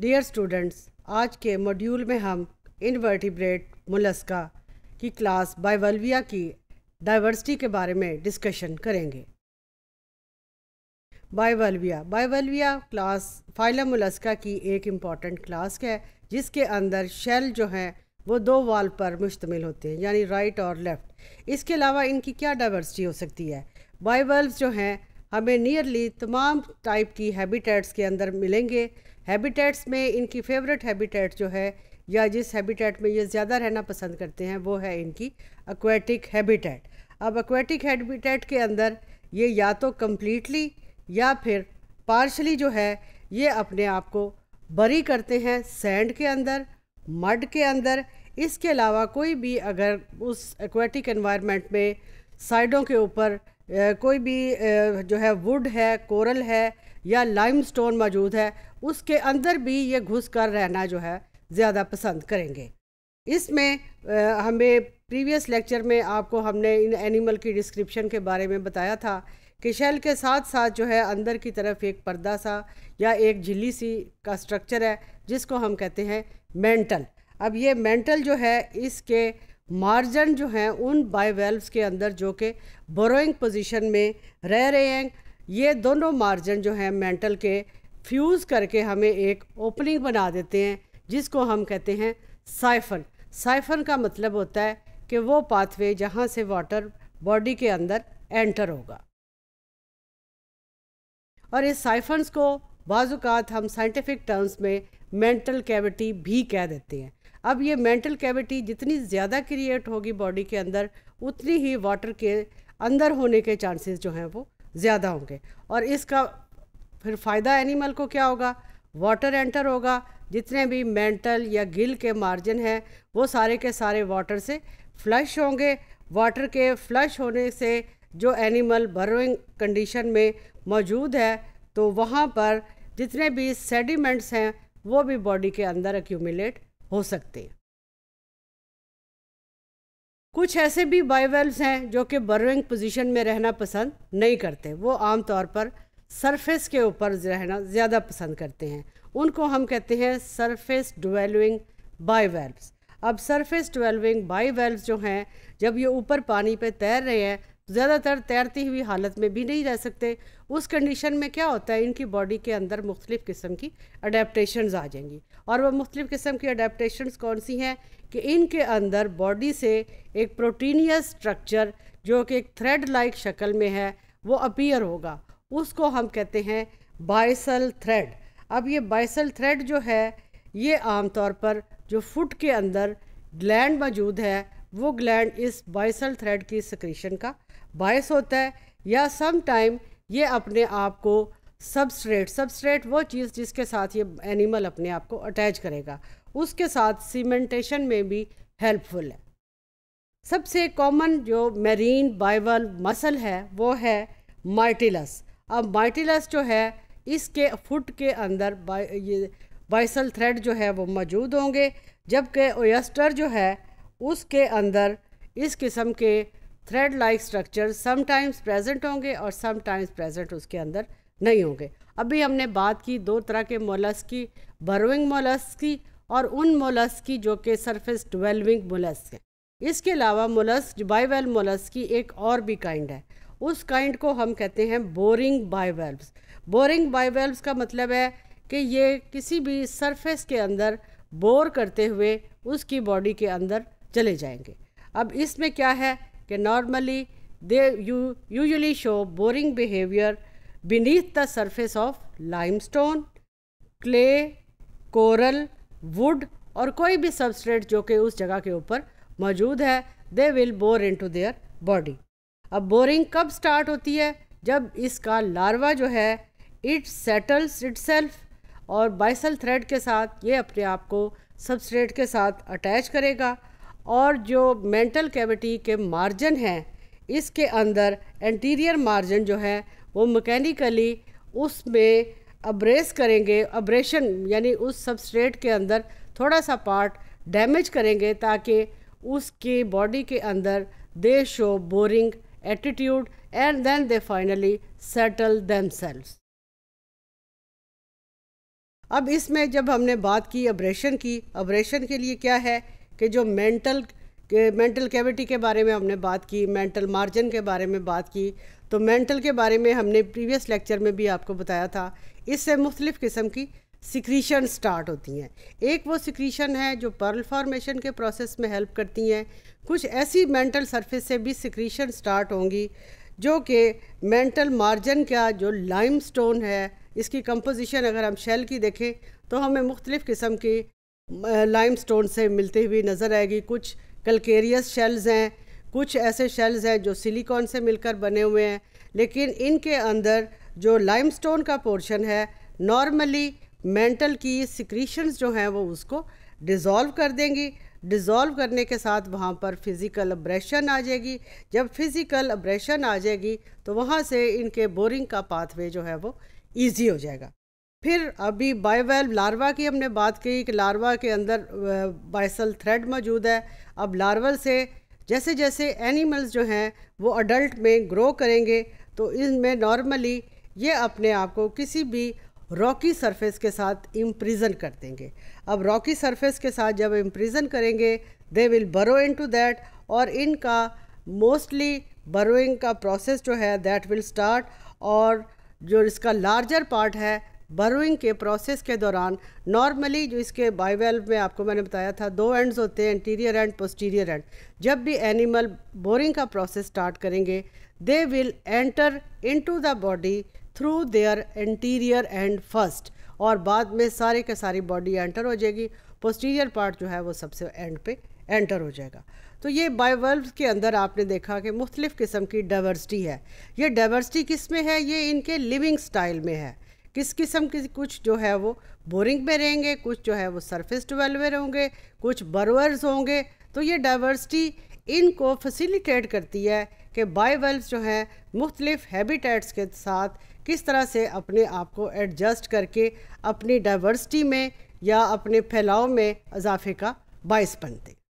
dear students आज के module में हम इनवर्टिब्रेट मुलस्का की क्लास बाइवल्विया की डाइवर्सिटी के बारे में डिस्कशन करेंगे bivalvia bivalvia class phylum mollusca की एक इम्पॉर्टेंट क्लास है जिसके अंदर शेल जो हैं वो दो वाल पर मुश्तमिल होते हैं यानी राइट और लेफ़्ट इसके अलावा इनकी क्या डाइवर्सिटी हो सकती है बाइवल्व जो हैं हमें नियरली तमाम टाइप की हैबिटेट्स के अंदर मिलेंगे हैबिटेट्स में इनकी फेवरेट हैबिटेट जो है या जिस हैबिटेट में ये ज़्यादा रहना पसंद करते हैं वो है इनकी एक्वेटिक हैबिटेट अब एक्वेटिक हैबिटेट के अंदर ये या तो कम्प्लीटली या फिर पार्शली जो है ये अपने आप को बरी करते हैं सैंड के अंदर मड के अंदर इसके अलावा कोई भी अगर उस एक्वेटिक एनवायरनमेंट में साइडों के ऊपर कोई भी जो है वुड है कोरल है या लाइमस्टोन मौजूद है उसके अंदर भी ये घुस कर रहना जो है ज़्यादा पसंद करेंगे इसमें हमें प्रीवियस लेक्चर में आपको हमने इन एनिमल की डिस्क्रिप्शन के बारे में बताया था कि शेल के साथ साथ जो है अंदर की तरफ एक पर्दा सा या एक झिल्ली सी का स्ट्रक्चर है जिसको हम कहते हैं मेंटल अब ये मेंटल जो है इसके मार्जन जो हैं उन बाईवेल्व्स के अंदर जो कि बोरोइंग पोजीशन में रह रहे हैं ये दोनों मार्जन जो हैं मेंटल के फ्यूज़ करके हमें एक ओपनिंग बना देते हैं जिसको हम कहते हैं साइफन साइफन का मतलब होता है कि वो पाथवे जहाँ से वाटर बॉडी के अंदर एंटर होगा और इस साइफन्स को बाज़ात हम साइंटिफिक टर्म्स में मेंटल कैविटी भी कह देते हैं अब ये मेंटल कैविटी जितनी ज़्यादा क्रिएट होगी बॉडी के अंदर उतनी ही वाटर के अंदर होने के चांसेस जो हैं वो ज़्यादा होंगे और इसका फिर फ़ायदा एनिमल को क्या होगा वाटर एंटर होगा जितने भी मेंटल या गिल के मार्जिन हैं वो सारे के सारे वाटर से फ्लश होंगे वाटर के फ्लश होने से जो एनिमल बर्विंग कंडीशन में मौजूद है तो वहाँ पर जितने भी सेडिमेंट्स हैं वो भी बॉडी के अंदर एक्यूमिलेट हो सकते कुछ ऐसे भी बायोवेल्व्स हैं जो कि बर्विंग पोजीशन में रहना पसंद नहीं करते वो आमतौर पर सरफेस के ऊपर रहना ज़्यादा पसंद करते हैं उनको हम कहते हैं सरफेस डिवेलविंग बाईवेल्व्स अब सरफेस डिवेलविंग बाईवेल्व्स जो हैं जब ये ऊपर पानी पे तैर रहे हैं ज़्यादातर तैरती हुई हालत में भी नहीं रह सकते उस कंडीशन में क्या होता है इनकी बॉडी के अंदर मुख्तलिफ़ किस्म की अडेप्टशन आ जाएंगी और वह मुख्तलिफ़ किस्म की अडेप्टशनस कौन सी हैं कि इनके अंदर बॉडी से एक प्रोटीनियस स्ट्रक्चर जो कि एक थ्रेड लाइक शक्ल में है वो अपीयर होगा उसको हम कहते हैं बाइसल थ्रेड अब ये बाइसल थ्रेड जो है ये आमतौर पर जो फुट के अंदर ग्लैंड मौजूद है वो ग्लैंड इस बाइसल थ्रेड की सक्रीशन का बायस होता है या सम टाइम ये अपने आप को सबस्ट्रेट सबस्ट्रेट वो चीज़ जिसके साथ ये एनिमल अपने आप को अटैच करेगा उसके साथ सीमेंटेशन में भी हेल्पफुल है सबसे कॉमन जो मेरीन बाइबल मसल है वो है माइटिलस अब माइटिलस जो है इसके फुट के अंदर ये बाइसल थ्रेड जो है वो मौजूद होंगे जबकि ओयस्टर जो है उसके अंदर इस किस्म के thread like structure sometimes present होंगे और समटाइम्स प्रेजेंट उसके अंदर नहीं होंगे अभी हमने बात की दो तरह के मोलस की बर्विंग मोलस की और उन मोलस की जो कि सरफेस डवेलविंग मोलस हैं इसके अलावा मोलस बाईवेल मोलस की एक और भी काइंड है उस काइंड को हम कहते हैं बोरिंग बाईवेल्व्स बोरिंग बाईवेल्व्स का मतलब है कि ये किसी भी सरफेस के अंदर बोर करते हुए उसकी बॉडी के अंदर चले जाएंगे अब इसमें क्या है कि normally they you usually show boring behaviour beneath the surface of limestone clay coral wood और कोई भी सबस्ट्रेट जो कि उस जगह के ऊपर मौजूद है they will bore into their body अब बोरिंग कब स्टार्ट होती है जब इसका लार्वा जो है इट सेटल्स इट सेल्फ और बाइसल थ्रेड के साथ ये अपने आप को सबस्ट्रेट के साथ अटैच करेगा और जो मेंटल कैविटी के मार्जन हैं इसके अंदर एंटीरियर मार्जिन जो है वो मैकेनिकली उसमें अब्रेस करेंगे अब्रेशन यानी उस सबस्ट्रेट के अंदर थोड़ा सा पार्ट डैमेज करेंगे ताकि उसकी बॉडी के अंदर they show boring attitude and then they finally settle them अब इसमें जब हमने बात की अब्रेशन की अब्रेशन के लिए क्या है कि जो मेंटल के मेंटल कैविटी के बारे में हमने बात की मेंटल मार्जिन के बारे में बात की तो मेंटल के बारे में हमने प्रीवियस लेक्चर में भी आपको बताया था इससे मुख्तलिफ़ किस्म की सिक्रीशन स्टार्ट होती हैं एक वो सिक्रीशन है जो पर्ल फॉर्मेशन के प्रोसेस में हेल्प करती हैं कुछ ऐसी मेंटल सरफेस से भी सिक्रीशन स्टार्ट होंगी जो कि मेंटल मार्जिन का जो लाइम स्टोन है इसकी कंपोजिशन अगर हम शेल की देखें तो हमें मुख्तलिफ़ किस्म की लाइमस्टोन से मिलती हुई नज़र आएगी कुछ कलकेरियस शेल्स हैं कुछ ऐसे शेल्स हैं जो सिलिकॉन से मिलकर बने हुए हैं लेकिन इनके अंदर जो लाइमस्टोन का पोर्शन है नॉर्मली मेंटल की सिक्रीशंस जो हैं वो उसको डिज़ोल्व कर देंगी डिज़ोल्व करने के साथ वहाँ पर फिज़िकल अब्रेशन आ जाएगी जब फिज़िकल अब्रेशन आ जाएगी तो वहाँ से इनके बोरिंग का पाथवे जो है वो ईजी हो जाएगा फिर अभी बायोवेल्व लार्वा की हमने बात की कि लार्वा के अंदर बाइसल थ्रेड मौजूद है अब लार्वल से जैसे जैसे एनिमल्स जो हैं वो अडल्ट में ग्रो करेंगे तो इनमें नॉर्मली ये अपने आप को किसी भी रॉकी सरफेस के साथ इम्प्रिजन कर देंगे अब रॉकी सरफेस के साथ जब इम्प्रिजन करेंगे दे विल बरो इन टू दैट और इनका मोस्टली बरोइंग का प्रोसेस जो है दैट विल स्टार्ट और जो इसका लार्जर पार्ट है बर्विंग के प्रोसेस के दौरान नॉर्मली जो इसके बाईवेल्व में आपको मैंने बताया था दो एंड्स होते हैं इंटीरियर एंड पोस्टीरियर एंड जब भी एनिमल बोरिंग का प्रोसेस स्टार्ट करेंगे they will enter into the body through their interior end first और बाद में सारे के सारी बॉडी एंटर हो जाएगी पोस्टीरियर पार्ट जो है वो सबसे एंड पे एंटर हो जाएगा तो ये बायोवेल्व के अंदर आपने देखा कि मुख्तलिफ़ किस्म की डाइवर्सिटी है ये डाइवर्सिटी किस में है ये इनके लिविंग स्टाइल में है किस किस्म के कुछ जो है वो बोरिंग में रहेंगे कुछ जो है वो सरफेस डेवलपर होंगे कुछ बरवर्स होंगे तो ये डाइवर्सिटी इनको फैसिलिटेट करती है कि बाईवेल्स जो हैं मुख्तलिफ हैबिटेट्स के साथ किस तरह से अपने आप को एडजस्ट करके अपनी डाइवर्सिटी में या अपने फैलाव में इजाफे का बायस बनते